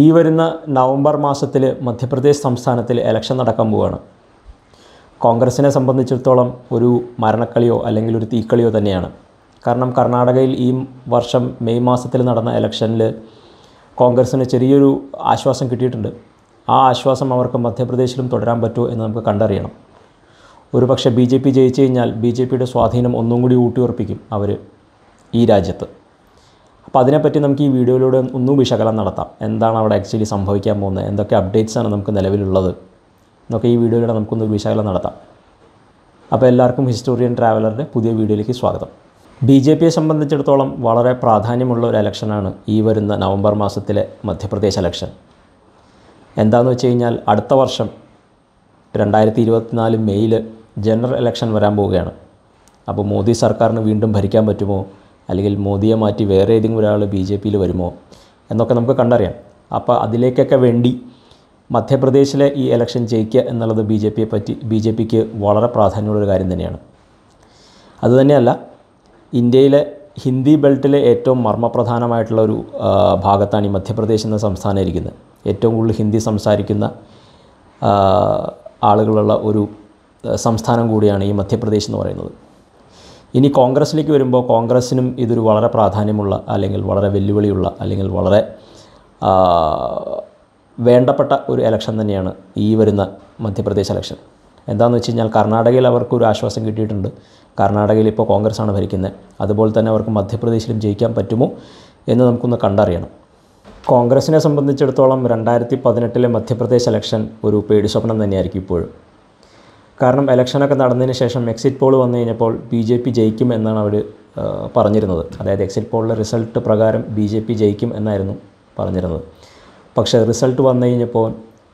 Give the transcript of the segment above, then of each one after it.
ഈ വരുന്ന നവംബർ മാസത്തിൽ മധ്യപ്രദേശ് സംസ്ഥാനത്തിൽ ഇലക്ഷൻ നടക്കാൻ പോവുകയാണ് കോൺഗ്രസിനെ സംബന്ധിച്ചിടത്തോളം ഒരു മരണക്കളിയോ അല്ലെങ്കിൽ ഒരു തീക്കളിയോ തന്നെയാണ് കാരണം കർണാടകയിൽ ഈ വർഷം മെയ് മാസത്തിൽ നടന്ന ഇലക്ഷനിൽ കോൺഗ്രസ്സിന് ചെറിയൊരു ആശ്വാസം കിട്ടിയിട്ടുണ്ട് ആ ആശ്വാസം അവർക്ക് മധ്യപ്രദേശിലും തുടരാൻ പറ്റുമോ എന്ന് നമുക്ക് കണ്ടറിയണം ഒരു പക്ഷേ ബി ജെ പി ജയിച്ചു കഴിഞ്ഞാൽ ബി ജെ പിയുടെ സ്വാധീനം ഒന്നും കൂടി ഊട്ടിയുറപ്പിക്കും അവർ ഈ രാജ്യത്ത് അപ്പോൾ അതിനെപ്പറ്റി നമുക്ക് ഈ വീഡിയോയിലൂടെ ഒന്നും വിശകലനം നടത്താം എന്താണ് അവിടെ ആക്ച്വലി സംഭവിക്കാൻ പോകുന്നത് എന്തൊക്കെ അപ്ഡേറ്റ്സ് ആണ് നമുക്ക് നിലവിലുള്ളത് എന്നൊക്കെ ഈ വീഡിയോയിലൂടെ നമുക്കൊന്ന് വിശകലനം നടത്താം അപ്പോൾ എല്ലാവർക്കും ഹിസ്റ്റോറിയൻ ട്രാവലറിൻ്റെ പുതിയ വീഡിയോയിലേക്ക് സ്വാഗതം ബി ജെ പിയെ സംബന്ധിച്ചിടത്തോളം വളരെ പ്രാധാന്യമുള്ള ഒരു ഇലക്ഷനാണ് ഈ വരുന്ന നവംബർ മാസത്തിലെ മധ്യപ്രദേശ് ഇലക്ഷൻ എന്താണെന്ന് വെച്ച് കഴിഞ്ഞാൽ അടുത്ത വർഷം രണ്ടായിരത്തി ഇരുപത്തിനാല് മെയ്യിൽ ജനറൽ ഇലക്ഷൻ വരാൻ പോവുകയാണ് അപ്പോൾ മോദി സർക്കാരിന് വീണ്ടും ഭരിക്കാൻ പറ്റുമോ അല്ലെങ്കിൽ മോദിയെ മാറ്റി വേറെ ഏതെങ്കിലും ഒരാൾ ബി ജെ പിയിൽ വരുമോ എന്നൊക്കെ നമുക്ക് കണ്ടറിയാം അപ്പോൾ അതിലേക്കൊക്കെ വേണ്ടി മധ്യപ്രദേശിലെ ഈ ഇലക്ഷൻ ജയിക്കുക എന്നുള്ളത് ബി ജെ പിയെ പറ്റി ബി ജെ പിക്ക് വളരെ പ്രാധാന്യമുള്ളൊരു കാര്യം തന്നെയാണ് അതുതന്നെയല്ല ഇന്ത്യയിലെ ഹിന്ദി ബെൽറ്റിലെ ഏറ്റവും മർമ്മപ്രധാനമായിട്ടുള്ള ഒരു ഭാഗത്താണ് ഈ മധ്യപ്രദേശ് എന്ന സംസ്ഥാനം ഇരിക്കുന്നത് ഏറ്റവും കൂടുതൽ ഹിന്ദി സംസാരിക്കുന്ന ആളുകളുള്ള ഒരു സംസ്ഥാനം കൂടിയാണ് ഈ മധ്യപ്രദേശ് എന്ന് പറയുന്നത് ഇനി കോൺഗ്രസ്സിലേക്ക് വരുമ്പോൾ കോൺഗ്രസ്സിനും ഇതൊരു വളരെ പ്രാധാന്യമുള്ള അല്ലെങ്കിൽ വളരെ വെല്ലുവിളിയുള്ള അല്ലെങ്കിൽ വളരെ വേണ്ടപ്പെട്ട ഒരു ഇലക്ഷൻ തന്നെയാണ് ഈ വരുന്ന മധ്യപ്രദേശ് എലക്ഷൻ എന്താണെന്ന് വെച്ച് കഴിഞ്ഞാൽ കർണാടകയിൽ അവർക്ക് ഒരു ആശ്വാസം കിട്ടിയിട്ടുണ്ട് കർണാടകയിൽ ഇപ്പോൾ കോൺഗ്രസ്സാണ് ഭരിക്കുന്നത് അതുപോലെ തന്നെ അവർക്ക് മധ്യപ്രദേശിലും ജയിക്കാൻ പറ്റുമോ എന്ന് നമുക്കൊന്ന് കണ്ടറിയണം കോൺഗ്രസിനെ സംബന്ധിച്ചിടത്തോളം രണ്ടായിരത്തി പതിനെട്ടിലെ മധ്യപ്രദേശ് എലക്ഷൻ ഒരു പേടി സ്വപ്നം തന്നെയായിരിക്കും ഇപ്പോഴും കാരണം ഇലക്ഷനൊക്കെ നടന്നതിന് ശേഷം എക്സിറ്റ് പോൾ വന്നു കഴിഞ്ഞപ്പോൾ ബി ജെ പി ജയിക്കും എന്നാണ് അവർ പറഞ്ഞിരുന്നത് അതായത് എക്സിറ്റ് പോളിലെ റിസൾട്ട് പ്രകാരം ബി ജെ പി ജയിക്കും എന്നായിരുന്നു പറഞ്ഞിരുന്നത് പക്ഷേ റിസൾട്ട് വന്നു കഴിഞ്ഞപ്പോൾ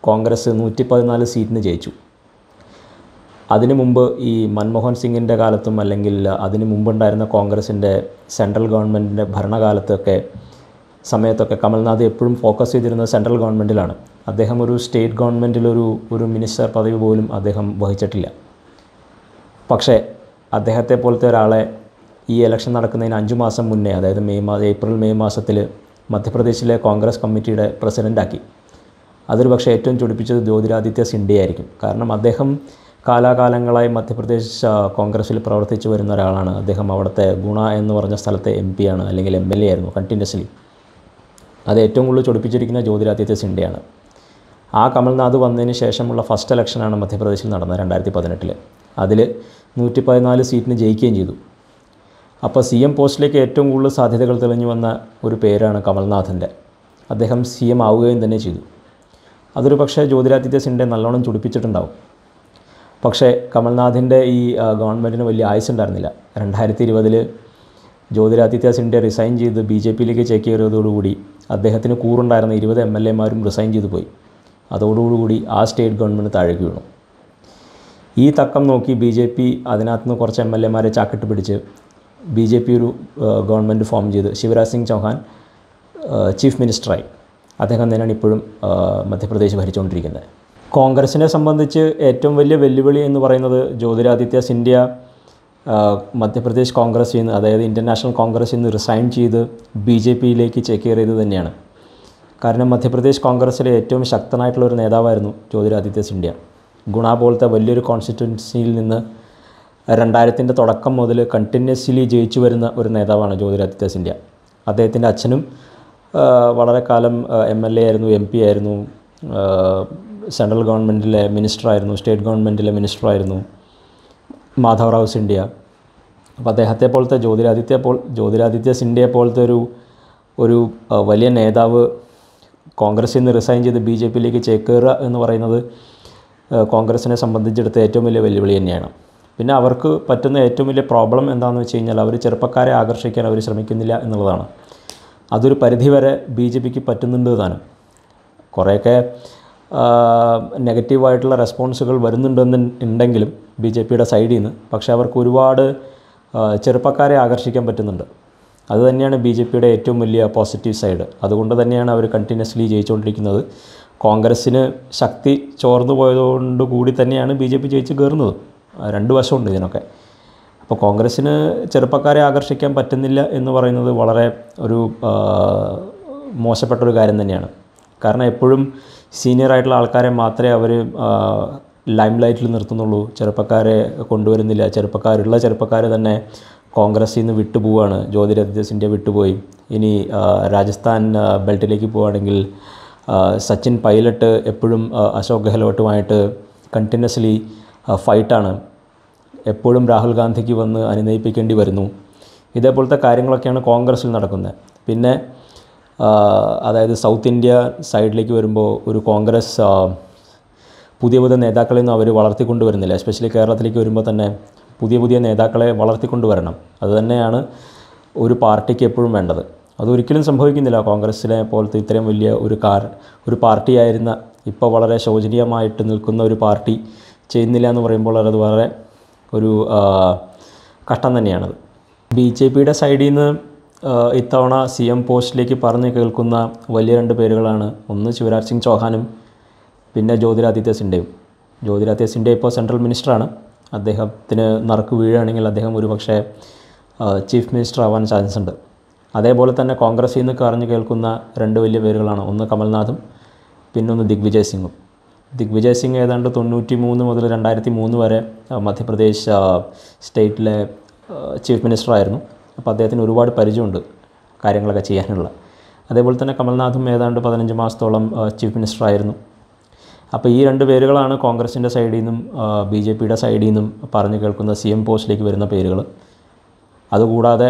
കോൺഗ്രസ് നൂറ്റി പതിനാല് സീറ്റിന് ജയിച്ചു അതിനു മുമ്പ് ഈ മൻമോഹൻ സിംഗിൻ്റെ കാലത്തും അല്ലെങ്കിൽ അതിനു മുമ്പുണ്ടായിരുന്ന കോൺഗ്രസിൻ്റെ സെൻട്രൽ ഗവൺമെൻറ്റിൻ്റെ ഭരണകാലത്തൊക്കെ സമയത്തൊക്കെ കമൽനാഥ് എപ്പോഴും ഫോക്കസ് ചെയ്തിരുന്നത് സെൻട്രൽ ഗവൺമെൻറ്റിലാണ് അദ്ദേഹം ഒരു സ്റ്റേറ്റ് ഗവൺമെൻറ്റിലൊരു ഒരു മിനിസ്റ്റർ പദവി പോലും അദ്ദേഹം വഹിച്ചിട്ടില്ല പക്ഷേ അദ്ദേഹത്തെ പോലത്തെ ഒരാളെ ഈ എലക്ഷൻ നടക്കുന്നതിന് അഞ്ച് മാസം മുന്നേ അതായത് മെയ് മാസം ഏപ്രിൽ മെയ് മാസത്തിൽ മധ്യപ്രദേശിലെ കോൺഗ്രസ് കമ്മിറ്റിയുടെ പ്രസിഡൻ്റാക്കി അതൊരു പക്ഷേ ഏറ്റവും ചൊടിപ്പിച്ചത് ജ്യോതിരാദിത്യ ആയിരിക്കും കാരണം അദ്ദേഹം കാലാകാലങ്ങളായി മധ്യപ്രദേശ് കോൺഗ്രസിൽ പ്രവർത്തിച്ചു വരുന്ന ഒരാളാണ് അദ്ദേഹം അവിടുത്തെ ഗുണ എന്ന് പറഞ്ഞ സ്ഥലത്തെ എം ആണ് അല്ലെങ്കിൽ എം എൽ എ ആയിരുന്നു കണ്ടിന്യൂസ്ലി അത് ഏറ്റവും കൂടുതൽ ചൊടിപ്പിച്ചിരിക്കുന്ന ജ്യോതിരാദിത്യ സിൻഡയാണ് ആ കമൽനാഥ് വന്നതിന് ശേഷമുള്ള ഫസ്റ്റ് ഇലക്ഷനാണ് മധ്യപ്രദേശിൽ നടന്നത് രണ്ടായിരത്തി പതിനെട്ടിൽ അതിൽ നൂറ്റി പതിനാല് സീറ്റിന് ജയിക്കുകയും ചെയ്തു അപ്പോൾ സി എം പോസ്റ്റിലേക്ക് ഏറ്റവും കൂടുതൽ സാധ്യതകൾ തെളിഞ്ഞു വന്ന ഒരു പേരാണ് കമൽനാഥിൻ്റെ അദ്ദേഹം സി എം ആവുകയും തന്നെ ചെയ്തു അതൊരു പക്ഷേ ജ്യോതിരാദിത്യ സിൻഡെ നല്ലോണം ചുടിപ്പിച്ചിട്ടുണ്ടാവും പക്ഷേ കമൽനാഥിൻ്റെ ഈ ഗവൺമെൻറ്റിന് വലിയ ആയുസ് ഉണ്ടായിരുന്നില്ല രണ്ടായിരത്തി ഇരുപതിൽ ജ്യോതിരാദിത്യ സിൻഡ്യ റിസൈൻ ചെയ്ത് ബി ജെ പിയിലേക്ക് ചേക്കേറിയതോടുകൂടി അദ്ദേഹത്തിന് കൂറുണ്ടായിരുന്ന ഇരുപത് എം എൽ എമാരും റിസൈൻ ചെയ്തു പോയി അതോടുകൂടി ആ സ്റ്റേറ്റ് ഗവൺമെൻറ് താഴേക്ക് വീണു ഈ തക്കം നോക്കി ബി ജെ പി അതിനകത്ത് നിന്ന് കുറച്ച് എം എൽ എമാരെ ചാക്കിട്ട് പിടിച്ച് ബി ജെ പി ഒരു ഗവൺമെൻറ് ഫോം ചെയ്ത് ശിവരാജ് സിംഗ് ചൗഹാൻ ചീഫ് മിനിസ്റ്ററായി അദ്ദേഹം തന്നെയാണ് ഇപ്പോഴും മധ്യപ്രദേശ് ഭരിച്ചുകൊണ്ടിരിക്കുന്നത് കോൺഗ്രസിനെ സംബന്ധിച്ച് ഏറ്റവും വലിയ വെല്ലുവിളി എന്ന് പറയുന്നത് ജ്യോതിരാദിത്യ സിന്ധ്യ മധ്യപ്രദേശ് കോൺഗ്രസ് നിന്ന് അതായത് ഇന്ത്യൻ നാഷണൽ കോൺഗ്രസിൽ നിന്ന് റിസൈൻ ചെയ്ത് ബി ജെ പിയിലേക്ക് ചേക്കേറിയത് തന്നെയാണ് കാരണം മധ്യപ്രദേശ് കോൺഗ്രസ്സിലെ ഏറ്റവും ശക്തനായിട്ടുള്ള ഒരു നേതാവായിരുന്നു ജ്യോതിരാദിത്യ സിന്ധ്യ ഗുണ പോലത്തെ വലിയൊരു കോൺസ്റ്റിറ്റ്യുവൻസിയിൽ നിന്ന് രണ്ടായിരത്തിൻ്റെ തുടക്കം മുതൽ കണ്ടിന്യൂസ്ലി ജയിച്ചു വരുന്ന ഒരു നേതാവാണ് ജ്യോതിരാദിത്യ സിന്ധ്യ അദ്ദേഹത്തിൻ്റെ അച്ഛനും വളരെ കാലം എം എൽ എ ആയിരുന്നു എം പി ആയിരുന്നു സെൻട്രൽ ഗവൺമെൻറ്റിലെ മിനിസ്റ്ററായിരുന്നു സ്റ്റേറ്റ് ഗവൺമെൻറ്റിലെ മിനിസ്റ്ററായിരുന്നു മാധവറാവ് സിൻഡ്യ അപ്പോൾ അദ്ദേഹത്തെ പോലത്തെ ജ്യോതിരാദിത്യ പോൾ ജ്യോതിരാദിത്യ സിന്ധ്യയെ പോലത്തെ ഒരു ഒരു വലിയ നേതാവ് കോൺഗ്രസിൽ നിന്ന് റിസൈൻ ചെയ്ത് ബി ജെ പിയിലേക്ക് ചേക്കേറുക എന്ന് പറയുന്നത് കോൺഗ്രസിനെ സംബന്ധിച്ചെടുത്ത് ഏറ്റവും വലിയ വെല്ലുവിളി തന്നെയാണ് പിന്നെ അവർക്ക് പറ്റുന്ന ഏറ്റവും വലിയ പ്രോബ്ലം എന്താണെന്ന് വെച്ച് കഴിഞ്ഞാൽ അവർ ചെറുപ്പക്കാരെ ആകർഷിക്കാൻ അവർ ശ്രമിക്കുന്നില്ല എന്നുള്ളതാണ് അതൊരു പരിധിവരെ ബി ജെ പിക്ക് പറ്റുന്നുണ്ട് താനും കുറേയൊക്കെ നെഗറ്റീവായിട്ടുള്ള റെസ്പോൺസുകൾ വരുന്നുണ്ടെന്ന് ഉണ്ടെങ്കിലും ബി ജെ പിയുടെ സൈഡിൽ നിന്ന് പക്ഷേ അവർക്ക് ഒരുപാട് ചെറുപ്പക്കാരെ ആകർഷിക്കാൻ പറ്റുന്നുണ്ട് അതുതന്നെയാണ് ബി ജെ പിയുടെ ഏറ്റവും വലിയ പോസിറ്റീവ് സൈഡ് അതുകൊണ്ട് തന്നെയാണ് അവർ കണ്ടിന്യൂസ്ലി ജയിച്ചുകൊണ്ടിരിക്കുന്നത് കോൺഗ്രസ്സിന് ശക്തി ചോർന്നു പോയതുകൊണ്ട് കൂടി തന്നെയാണ് ബി ജെ പി ജയിച്ച് കയറുന്നത് രണ്ട് വശമുണ്ട് ഇതിനൊക്കെ അപ്പോൾ കോൺഗ്രസ്സിന് ചെറുപ്പക്കാരെ ആകർഷിക്കാൻ പറ്റുന്നില്ല എന്ന് പറയുന്നത് വളരെ ഒരു മോശപ്പെട്ടൊരു കാര്യം തന്നെയാണ് കാരണം എപ്പോഴും സീനിയർ ആയിട്ടുള്ള ആൾക്കാരെ മാത്രമേ അവർ ലൈം ലൈറ്റിൽ നിർത്തുന്നുള്ളൂ ചെറുപ്പക്കാരെ കൊണ്ടുവരുന്നില്ല ചെറുപ്പക്കാരുള്ള ചെറുപ്പക്കാരെ തന്നെ കോൺഗ്രസ്സിൽ നിന്ന് വിട്ടുപോവാണ് ജ്യോതിരാദിത്യ സിന്ധ്യ വിട്ടുപോയി ഇനി രാജസ്ഥാൻ ബെൽറ്റിലേക്ക് പോവുകയാണെങ്കിൽ സച്ചിൻ പൈലറ്റ് എപ്പോഴും അശോക് ഗെഹ്ലോട്ടുമായിട്ട് കണ്ടിന്യൂസ്ലി ഫൈറ്റാണ് എപ്പോഴും രാഹുൽ ഗാന്ധിക്ക് വന്ന് അനുനയിപ്പിക്കേണ്ടി വരുന്നു ഇതേപോലത്തെ കാര്യങ്ങളൊക്കെയാണ് കോൺഗ്രസ്സിൽ നടക്കുന്നത് പിന്നെ അതായത് സൗത്ത് ഇന്ത്യ സൈഡിലേക്ക് വരുമ്പോൾ ഒരു കോൺഗ്രസ് പുതിയ പുതിയ നേതാക്കളെ ഒന്നും അവർ വളർത്തിക്കൊണ്ടുവരുന്നില്ല എസ്പെഷ്യലി കേരളത്തിലേക്ക് വരുമ്പോൾ തന്നെ പുതിയ പുതിയ നേതാക്കളെ വളർത്തിക്കൊണ്ടുവരണം വരണം അതുതന്നെയാണ് ഒരു പാർട്ടിക്ക് എപ്പോഴും വേണ്ടത് അതൊരിക്കലും സംഭവിക്കുന്നില്ല കോൺഗ്രസ്സിനെ പോലത്തെ ഇത്രയും വലിയ ഒരു കാർ ഒരു പാർട്ടിയായിരുന്ന ഇപ്പോൾ വളരെ ശോചനീയമായിട്ട് നിൽക്കുന്ന ഒരു പാർട്ടി ചെയ്യുന്നില്ല എന്ന് പറയുമ്പോൾ അത് വളരെ ഒരു കഷ്ടം തന്നെയാണത് ബി ജെ പിയുടെ സൈഡിൽ നിന്ന് ഇത്തവണ സി എം പോസ്റ്റിലേക്ക് പറഞ്ഞു കേൾക്കുന്ന വലിയ രണ്ട് പേരുകളാണ് ഒന്ന് ശിവരാജ് സിംഗ് ചൗഹാനും പിന്നെ ജ്യോതിരാദിത്യ സിൻഡേയും ജ്യോതിരാദിത്യ സിൻഡേ ഇപ്പോൾ സെൻട്രൽ മിനിസ്റ്ററാണ് അദ്ദേഹത്തിന് നറുക്ക് വീഴുകയാണെങ്കിൽ അദ്ദേഹം ഒരു പക്ഷേ ചീഫ് മിനിസ്റ്റർ ആവാൻ ചാൻസ് ഉണ്ട് അതേപോലെ തന്നെ കോൺഗ്രസ്സിൽ നിന്ന് കറഞ്ഞു കേൾക്കുന്ന രണ്ട് വലിയ പേരുകളാണ് ഒന്ന് കമൽനാഥും പിന്നൊന്ന് ദിഗ്വിജയ് സിംഗും ദിഗ്വിജയ് സിംഗ് ഏതാണ്ട് തൊണ്ണൂറ്റി മൂന്ന് മുതൽ രണ്ടായിരത്തി മൂന്ന് വരെ മധ്യപ്രദേശ് സ്റ്റേറ്റിലെ ചീഫ് മിനിസ്റ്ററായിരുന്നു അപ്പോൾ അദ്ദേഹത്തിന് ഒരുപാട് പരിചയമുണ്ട് കാര്യങ്ങളൊക്കെ ചെയ്യാനുള്ള അതേപോലെ തന്നെ കമൽനാഥും ഏതാണ്ട് പതിനഞ്ച് മാസത്തോളം ചീഫ് മിനിസ്റ്റർ ആയിരുന്നു അപ്പോൾ ഈ രണ്ട് പേരുകളാണ് കോൺഗ്രസിൻ്റെ സൈഡിൽ നിന്നും ബി ജെ പിയുടെ സൈഡിൽ നിന്നും പറഞ്ഞു കേൾക്കുന്ന സി എം പോസ്റ്റിലേക്ക് വരുന്ന പേരുകൾ അതുകൂടാതെ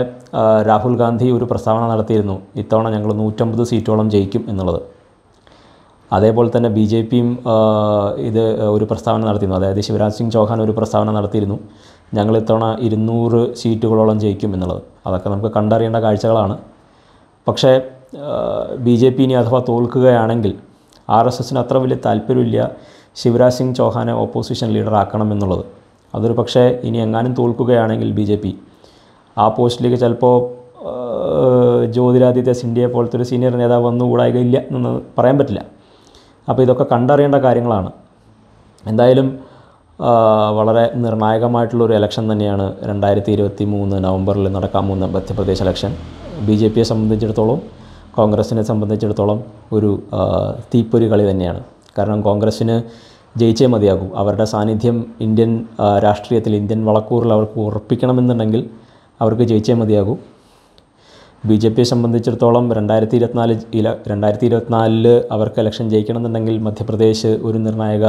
രാഹുൽ ഗാന്ധി ഒരു പ്രസ്താവന നടത്തിയിരുന്നു ഇത്തവണ ഞങ്ങൾ നൂറ്റമ്പത് സീറ്റോളം ജയിക്കും എന്നുള്ളത് അതേപോലെ തന്നെ ബി ജെ പിയും ഇത് ഒരു പ്രസ്താവന നടത്തിയിരുന്നു അതായത് ശിവരാജ് സിംഗ് ചൗഹാൻ ഒരു പ്രസ്താവന നടത്തിയിരുന്നു ഞങ്ങൾ ഇത്തവണ ഇരുന്നൂറ് സീറ്റുകളോളം ജയിക്കും എന്നുള്ളത് അതൊക്കെ നമുക്ക് കണ്ടറിയേണ്ട കാഴ്ചകളാണ് പക്ഷേ ബി ജെ പി ഇനി അഥവാ തോൽക്കുകയാണെങ്കിൽ ആർ എസ് എസിന് അത്ര വലിയ താല്പര്യമില്ല ശിവരാജ് സിംഗ് ചൗഹാനെ ഓപ്പോസിഷൻ ലീഡറാക്കണം എന്നുള്ളത് അതൊരു പക്ഷേ ഇനി എങ്ങാനും തോൽക്കുകയാണെങ്കിൽ ബി ജെ പി ആ പോസ്റ്റിലേക്ക് ചിലപ്പോൾ ജ്യോതിരാദിത്യ സിന്ധ്യയെ പോലത്തെ ഒരു സീനിയർ നേതാവ് വന്നുകൂടായികയില്ല എന്നൊന്നും പറയാൻ പറ്റില്ല അപ്പോൾ ഇതൊക്കെ കണ്ടറിയേണ്ട കാര്യങ്ങളാണ് എന്തായാലും വളരെ നിർണായകമായിട്ടുള്ളൊരു ഇലക്ഷൻ തന്നെയാണ് രണ്ടായിരത്തി ഇരുപത്തി മൂന്ന് നവംബറിൽ നടക്കാൻ പോകുന്ന മധ്യപ്രദേശ് ഇലക്ഷൻ ബി ജെ പിയെ സംബന്ധിച്ചിടത്തോളം കോൺഗ്രസിനെ സംബന്ധിച്ചിടത്തോളം ഒരു തീപ്പൊരി കളി തന്നെയാണ് കാരണം കോൺഗ്രസ്സിന് ജയിച്ചേ മതിയാകൂ അവരുടെ സാന്നിധ്യം ഇന്ത്യൻ രാഷ്ട്രീയത്തിൽ ഇന്ത്യൻ വളക്കൂറിൽ അവർക്ക് ഉറപ്പിക്കണമെന്നുണ്ടെങ്കിൽ അവർക്ക് ജയിച്ചേ മതിയാകൂ ബി ജെ പിയെ സംബന്ധിച്ചിടത്തോളം രണ്ടായിരത്തി ഇരുപത്തിനാല് ഇല രണ്ടായിരത്തി ഇരുപത്തിനാലിൽ അവർക്ക് ഇലക്ഷൻ ജയിക്കണമെന്നുണ്ടെങ്കിൽ മധ്യപ്രദേശ് ഒരു നിർണായക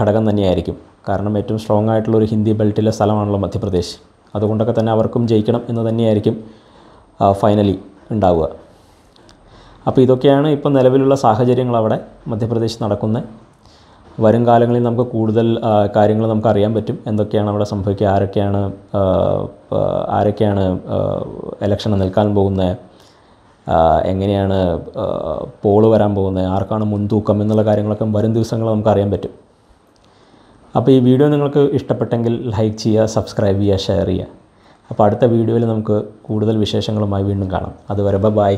ഘടകം തന്നെയായിരിക്കും കാരണം ഏറ്റവും സ്ട്രോങ് ആയിട്ടുള്ള ഒരു ഹിന്ദി ബെൽറ്റിലെ സ്ഥലമാണല്ലോ മധ്യപ്രദേശ് അതുകൊണ്ടൊക്കെ തന്നെ അവർക്കും ജയിക്കണം എന്ന് തന്നെയായിരിക്കും ഫൈനലി ഉണ്ടാവുക അപ്പോൾ ഇതൊക്കെയാണ് ഇപ്പോൾ നിലവിലുള്ള സാഹചര്യങ്ങൾ അവിടെ മധ്യപ്രദേശ് നടക്കുന്ന വരും കാലങ്ങളിൽ നമുക്ക് കൂടുതൽ കാര്യങ്ങൾ നമുക്ക് അറിയാൻ പറ്റും എന്തൊക്കെയാണ് അവിടെ സംഭവിക്കുക ആരൊക്കെയാണ് ആരൊക്കെയാണ് ഇലക്ഷന് നിൽക്കാൻ പോകുന്നത് എങ്ങനെയാണ് പോള് വരാൻ പോകുന്നത് ആർക്കാണ് മുൻതൂക്കം എന്നുള്ള കാര്യങ്ങളൊക്കെ വരും ദിവസങ്ങൾ നമുക്ക് അറിയാൻ പറ്റും അപ്പോൾ ഈ വീഡിയോ നിങ്ങൾക്ക് ഇഷ്ടപ്പെട്ടെങ്കിൽ ലൈക്ക് ചെയ്യുക സബ്സ്ക്രൈബ് ചെയ്യുക ഷെയർ ചെയ്യുക അപ്പോൾ അടുത്ത വീഡിയോയിൽ നമുക്ക് കൂടുതൽ വിശേഷങ്ങളുമായി വീണ്ടും കാണാം അതുവരെ ബൈ